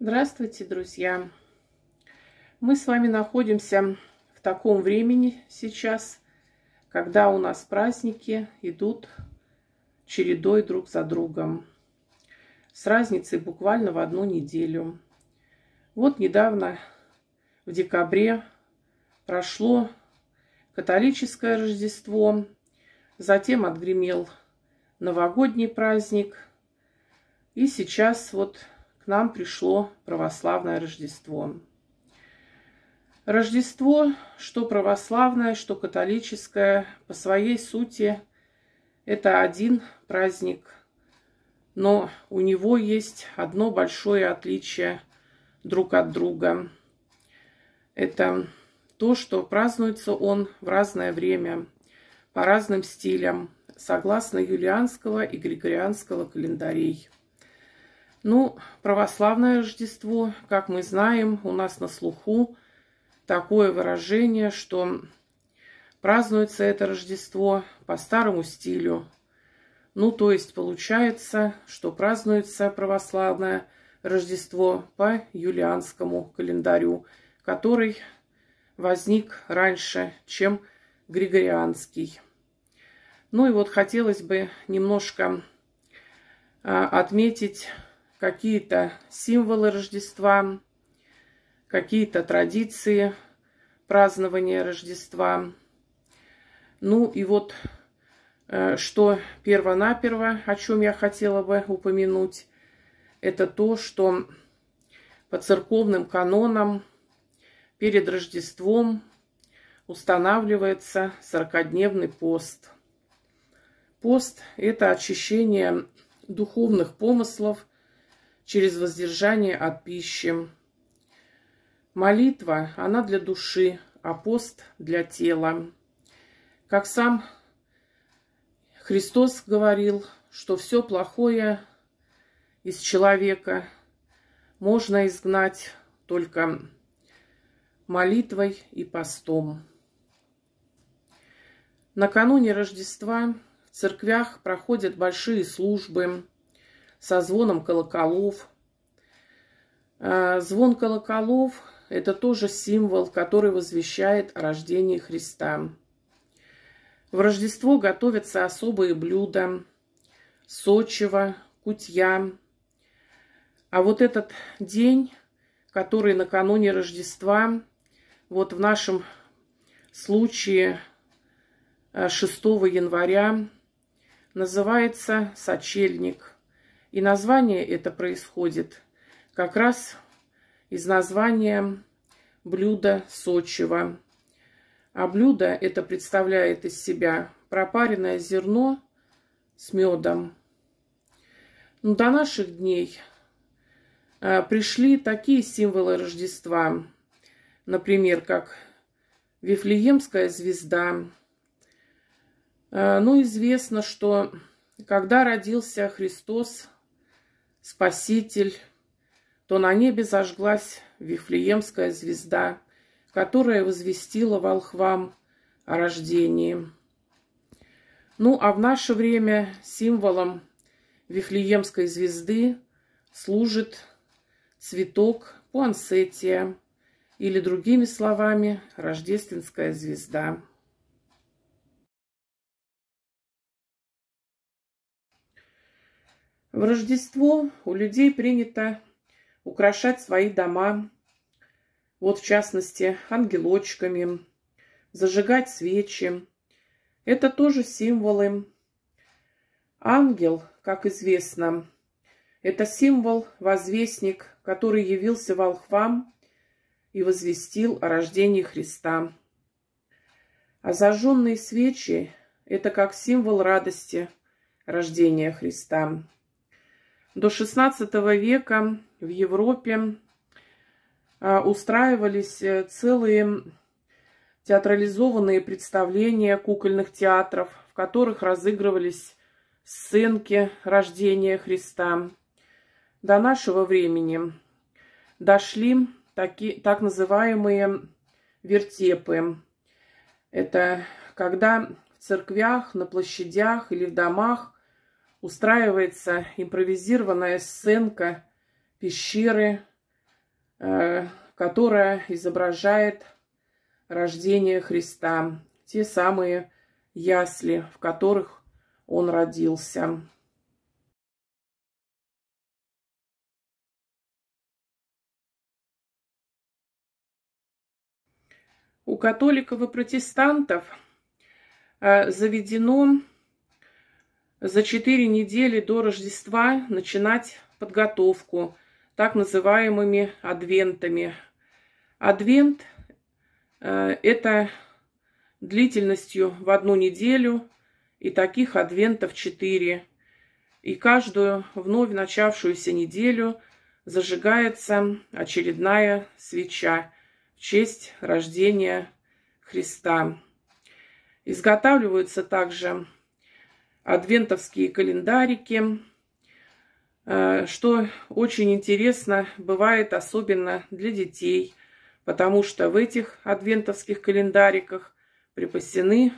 Здравствуйте, друзья! Мы с вами находимся в таком времени сейчас, когда у нас праздники идут чередой друг за другом, с разницей буквально в одну неделю. Вот недавно, в декабре, прошло католическое Рождество, затем отгремел новогодний праздник, и сейчас вот нам пришло православное Рождество. Рождество, что православное, что католическое, по своей сути это один праздник, но у него есть одно большое отличие друг от друга. Это то, что празднуется он в разное время, по разным стилям, согласно юлианского и григорианского календарей. Ну, православное Рождество, как мы знаем, у нас на слуху такое выражение, что празднуется это Рождество по старому стилю. Ну, то есть получается, что празднуется православное Рождество по юлианскому календарю, который возник раньше, чем григорианский. Ну и вот хотелось бы немножко а, отметить какие-то символы Рождества, какие-то традиции празднования Рождества. Ну и вот э, что перво-наперво, о чем я хотела бы упомянуть, это то, что по церковным канонам перед Рождеством устанавливается 40 пост. Пост – это очищение духовных помыслов через воздержание от пищи. Молитва, она для души, а пост для тела. Как сам Христос говорил, что все плохое из человека можно изгнать только молитвой и постом. Накануне Рождества в церквях проходят большие службы, со звоном колоколов. А, звон колоколов – это тоже символ, который возвещает о рождении Христа. В Рождество готовятся особые блюда – сочево, кутья. А вот этот день, который накануне Рождества, вот в нашем случае 6 а, января, называется «Сочельник». И название это происходит как раз из названия блюда сочева. А блюдо это представляет из себя пропаренное зерно с медом. Но ну, до наших дней э, пришли такие символы Рождества, например, как Вифлеемская звезда. Э, ну, известно, что когда родился Христос, Спаситель, то на небе зажглась Вифлеемская звезда, которая возвестила волхвам о рождении. Ну, а в наше время символом Вифлеемской звезды служит цветок пуансетия, или другими словами, рождественская звезда. В Рождество у людей принято украшать свои дома, вот в частности, ангелочками, зажигать свечи. Это тоже символы. Ангел, как известно, это символ, возвестник, который явился волхвам и возвестил о рождении Христа. А зажженные свечи – это как символ радости рождения Христа. До 16 века в Европе а, устраивались э, целые театрализованные представления кукольных театров, в которых разыгрывались сценки рождения Христа. До нашего времени дошли такие так называемые вертепы. Это когда в церквях, на площадях или в домах устраивается импровизированная сценка пещеры, э, которая изображает рождение Христа, те самые ясли, в которых он родился. У католиков и протестантов э, заведено за четыре недели до Рождества начинать подготовку так называемыми адвентами. Адвент э, это длительностью в одну неделю, и таких адвентов четыре. И каждую вновь начавшуюся неделю зажигается очередная свеча в честь рождения Христа. Изготавливаются также адвентовские календарики. А, что очень интересно, бывает особенно для детей, потому что в этих адвентовских календариках припасены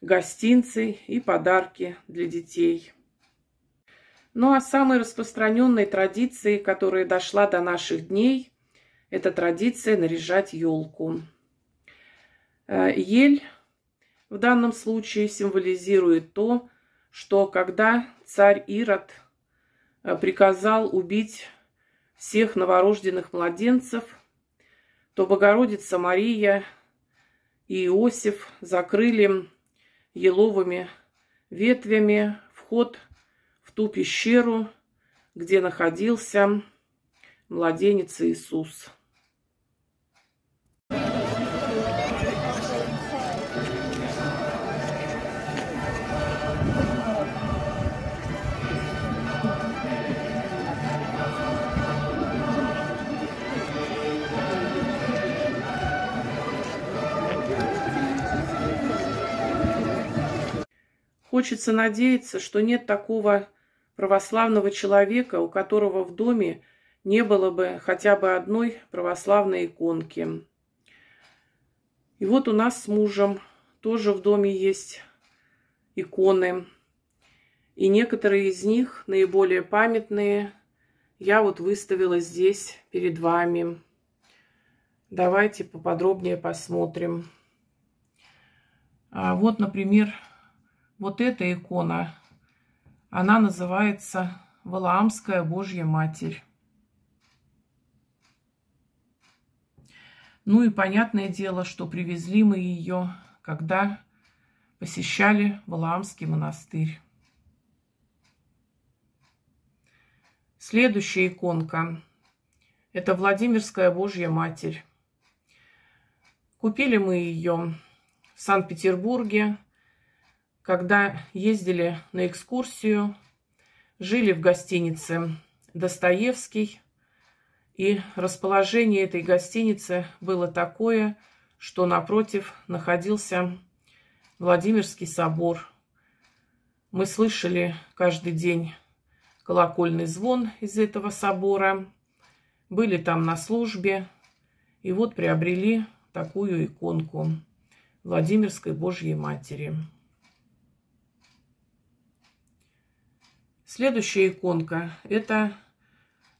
гостинцы и подарки для детей. Ну а самой распространенной традицией, которая дошла до наших дней, это традиция наряжать елку. А, ель в данном случае символизирует то, что когда царь Ирод э, приказал убить всех новорожденных младенцев, то Богородица Мария и Иосиф закрыли еловыми ветвями вход в ту пещеру, где находился младенец Иисус. Хочется надеяться, что нет такого православного человека, у которого в доме не было бы хотя бы одной православной иконки. И вот у нас с мужем тоже в доме есть иконы. И некоторые из них, наиболее памятные, я вот выставила здесь перед вами. Давайте поподробнее посмотрим. А вот, например, вот эта икона, она называется Валаамская Божья Матерь. Ну и понятное дело, что привезли мы ее, когда посещали Валаамский монастырь. Следующая иконка – это Владимирская Божья Матерь. Купили мы ее в Санкт-Петербурге – когда ездили на экскурсию, жили в гостинице Достоевский, и расположение этой гостиницы было такое, что напротив находился Владимирский собор. Мы слышали каждый день колокольный звон из этого собора, были там на службе, и вот приобрели такую иконку Владимирской Божьей Матери. Следующая иконка – это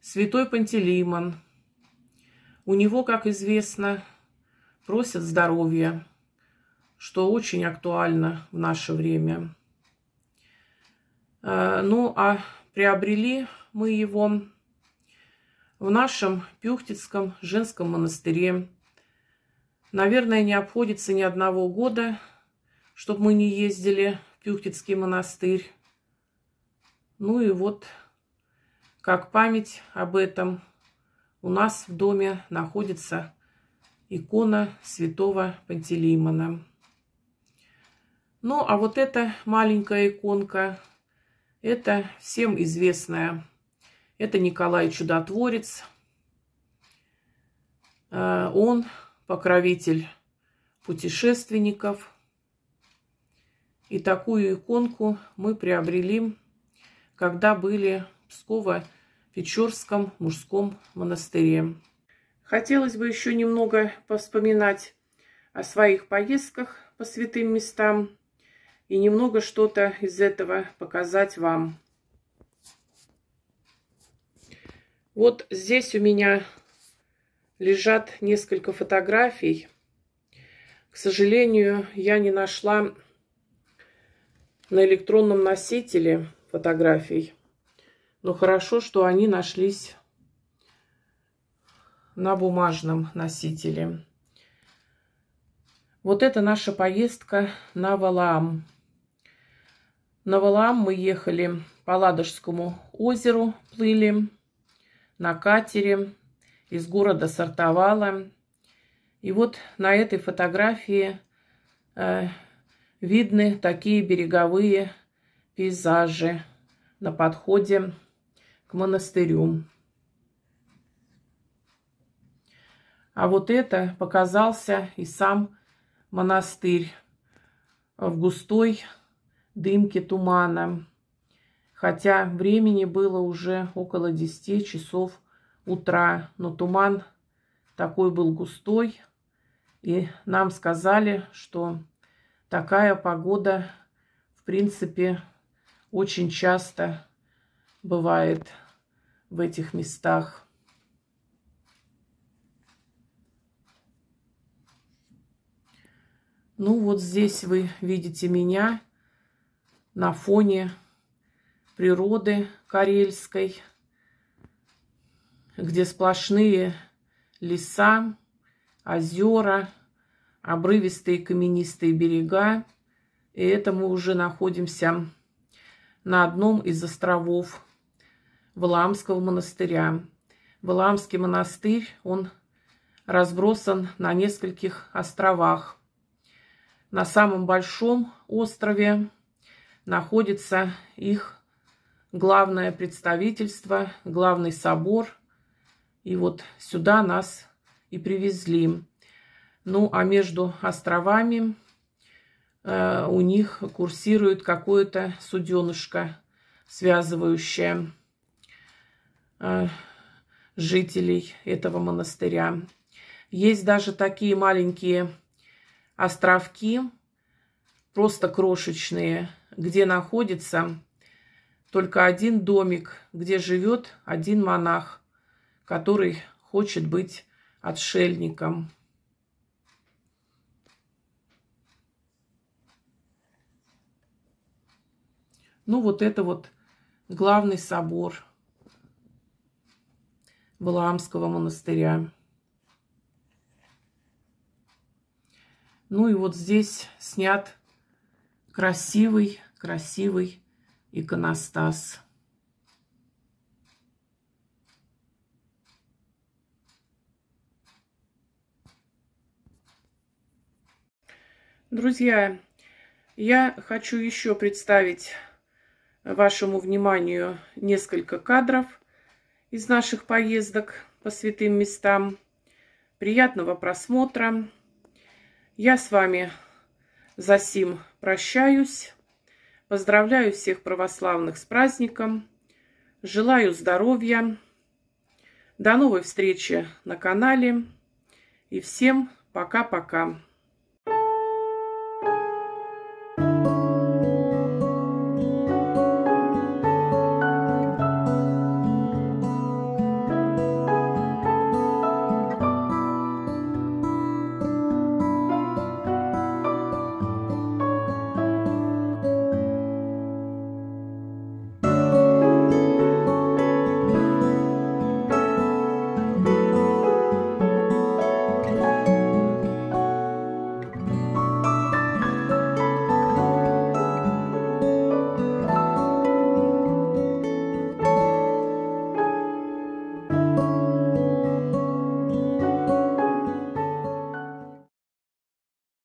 святой Пантелеймон. У него, как известно, просят здоровья, что очень актуально в наше время. Э, ну, а приобрели мы его в нашем Пюхтицком женском монастыре. Наверное, не обходится ни одного года, чтобы мы не ездили в Пюхтицкий монастырь. Ну и вот, как память об этом, у нас в доме находится икона святого Пантелеймона. Ну, а вот эта маленькая иконка, это всем известная. Это Николай Чудотворец. Э, он покровитель путешественников. И такую иконку мы приобрели когда были в Псково-Печорском мужском монастыре. Хотелось бы еще немного повспоминать о своих поездках по святым местам и немного что-то из этого показать вам. Вот здесь у меня лежат несколько фотографий. К сожалению, я не нашла на электронном носителе фотографий. Но ну, хорошо, что они нашлись на бумажном носителе. Вот это наша поездка на Валаам. На Валаам мы ехали по Ладожскому озеру, плыли на катере из города Сартовала. И вот на этой фотографии э, видны такие береговые пейзажи на подходе к монастырю. А вот это показался и сам монастырь в густой дымке тумана. Хотя времени было уже около 10 часов утра, но туман такой был густой. И нам сказали, что такая погода, в принципе, очень часто бывает в этих местах. Ну вот здесь вы видите меня на фоне природы карельской, где сплошные леса, озера, обрывистые каменистые берега. И это мы уже находимся на одном из островов Валаамского монастыря. Валаамский монастырь, он разбросан на нескольких островах. На самом большом острове находится их главное представительство, главный собор. И вот сюда нас и привезли. Ну, а между островами Э, у них курсирует какое-то суденышко, связывающее э, жителей этого монастыря. Есть даже такие маленькие островки, просто крошечные, где находится только один домик, где живет один монах, который хочет быть отшельником. Ну, вот это вот главный собор Валаамского монастыря. Ну и вот здесь снят красивый, красивый иконостас. Друзья, я хочу еще представить вашему вниманию несколько кадров из наших поездок по святым местам. Приятного просмотра. Я с вами за сим прощаюсь. Поздравляю всех православных с праздником. Желаю здоровья. До новой встречи на канале. И всем пока-пока.